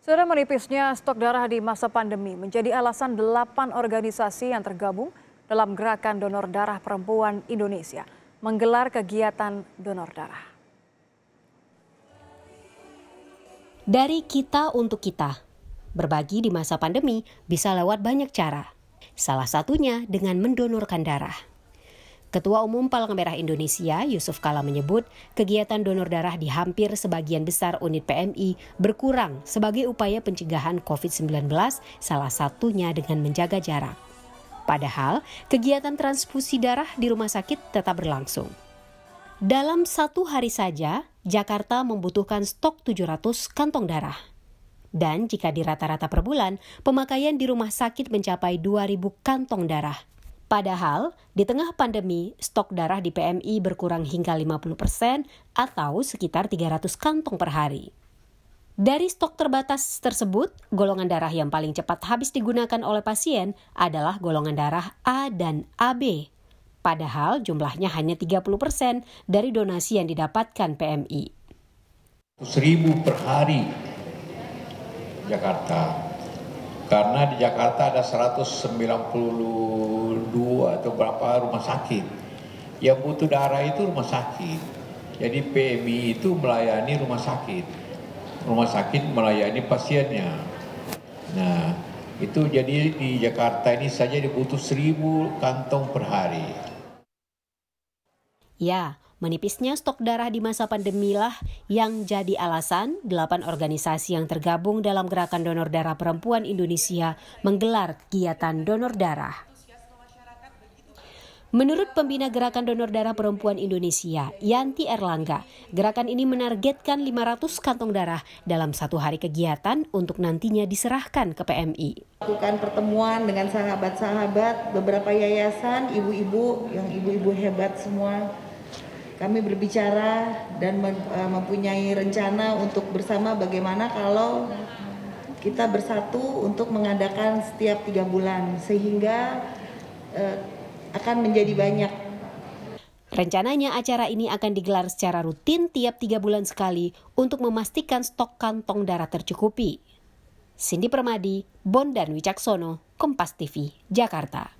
Saudara menipisnya stok darah di masa pandemi menjadi alasan delapan organisasi yang tergabung dalam gerakan donor darah perempuan Indonesia menggelar kegiatan donor darah. Dari kita untuk kita, berbagi di masa pandemi bisa lewat banyak cara. Salah satunya dengan mendonorkan darah. Ketua Umum Palang Merah Indonesia, Yusuf Kala menyebut, kegiatan donor darah di hampir sebagian besar unit PMI berkurang sebagai upaya pencegahan COVID-19, salah satunya dengan menjaga jarak. Padahal, kegiatan transfusi darah di rumah sakit tetap berlangsung. Dalam satu hari saja, Jakarta membutuhkan stok 700 kantong darah. Dan jika di rata-rata per bulan, pemakaian di rumah sakit mencapai 2.000 kantong darah Padahal, di tengah pandemi, stok darah di PMI berkurang hingga 50% atau sekitar 300 kantong per hari. Dari stok terbatas tersebut, golongan darah yang paling cepat habis digunakan oleh pasien adalah golongan darah A dan AB. Padahal jumlahnya hanya 30% dari donasi yang didapatkan PMI. 1000 per hari Jakarta karena di Jakarta ada 192 atau berapa rumah sakit. Yang butuh darah itu rumah sakit. Jadi PMI itu melayani rumah sakit. Rumah sakit melayani pasiennya. Nah, itu jadi di Jakarta ini saja dibutuh seribu kantong per hari. Ya, Menipisnya stok darah di masa pandemilah yang jadi alasan delapan organisasi yang tergabung dalam Gerakan Donor Darah Perempuan Indonesia menggelar kegiatan donor darah. Menurut pembina Gerakan Donor Darah Perempuan Indonesia, Yanti Erlangga, gerakan ini menargetkan 500 kantong darah dalam satu hari kegiatan untuk nantinya diserahkan ke PMI. Lakukan pertemuan dengan sahabat-sahabat, beberapa yayasan, ibu-ibu, yang ibu-ibu hebat semua kami berbicara dan e, mempunyai rencana untuk bersama bagaimana kalau kita bersatu untuk mengadakan setiap tiga bulan sehingga eh, akan menjadi banyak. Rencananya acara ini akan digelar secara rutin tiap tiga bulan sekali untuk memastikan stok kantong darah tercukupi. Cindy Permadi, Bondan Wicaksono, Kompas TV, Jakarta.